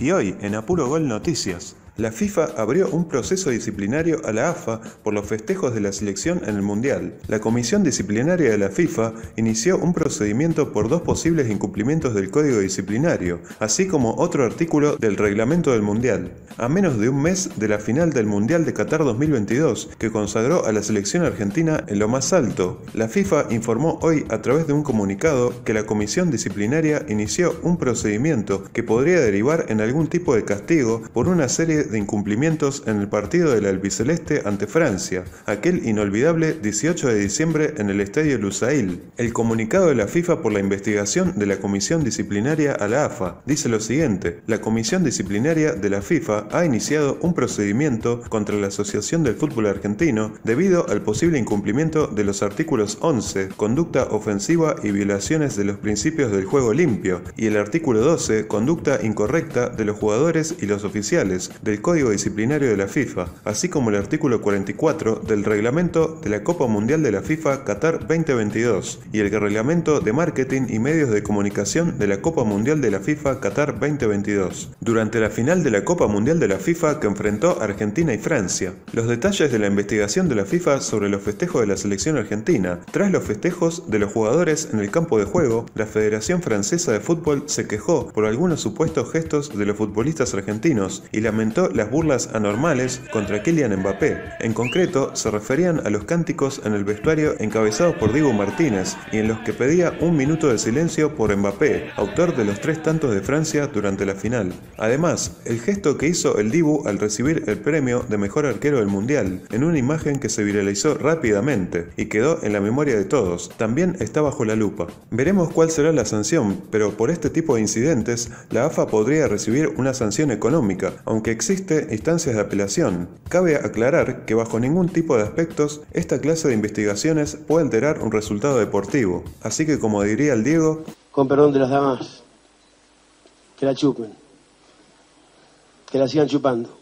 y hoy en Apuro Gol Noticias la FIFA abrió un proceso disciplinario a la AFA por los festejos de la selección en el Mundial. La Comisión Disciplinaria de la FIFA inició un procedimiento por dos posibles incumplimientos del Código Disciplinario, así como otro artículo del reglamento del Mundial, a menos de un mes de la final del Mundial de Qatar 2022, que consagró a la selección argentina en lo más alto. La FIFA informó hoy a través de un comunicado que la Comisión Disciplinaria inició un procedimiento que podría derivar en algún tipo de castigo por una serie de incumplimientos en el partido del albiceleste ante Francia, aquel inolvidable 18 de diciembre en el estadio Lusail. El comunicado de la FIFA por la investigación de la Comisión Disciplinaria a la AFA dice lo siguiente: La Comisión Disciplinaria de la FIFA ha iniciado un procedimiento contra la Asociación del Fútbol Argentino debido al posible incumplimiento de los artículos 11, conducta ofensiva y violaciones de los principios del juego limpio, y el artículo 12, conducta incorrecta de los jugadores y los oficiales, el Código Disciplinario de la FIFA, así como el artículo 44 del reglamento de la Copa Mundial de la FIFA Qatar 2022 y el reglamento de marketing y medios de comunicación de la Copa Mundial de la FIFA Qatar 2022, durante la final de la Copa Mundial de la FIFA que enfrentó Argentina y Francia. Los detalles de la investigación de la FIFA sobre los festejos de la selección argentina, tras los festejos de los jugadores en el campo de juego, la Federación Francesa de Fútbol se quejó por algunos supuestos gestos de los futbolistas argentinos y lamentó las burlas anormales contra Kylian Mbappé. En concreto, se referían a los cánticos en el vestuario encabezados por Dibu Martínez y en los que pedía un minuto de silencio por Mbappé, autor de los tres tantos de Francia durante la final. Además, el gesto que hizo el Dibu al recibir el premio de mejor arquero del Mundial, en una imagen que se viralizó rápidamente y quedó en la memoria de todos, también está bajo la lupa. Veremos cuál será la sanción, pero por este tipo de incidentes, la AFA podría recibir una sanción económica, aunque existe instancias de apelación. Cabe aclarar que bajo ningún tipo de aspectos esta clase de investigaciones puede alterar un resultado deportivo. Así que como diría el Diego... Con perdón de las damas, que la chupen, que la sigan chupando.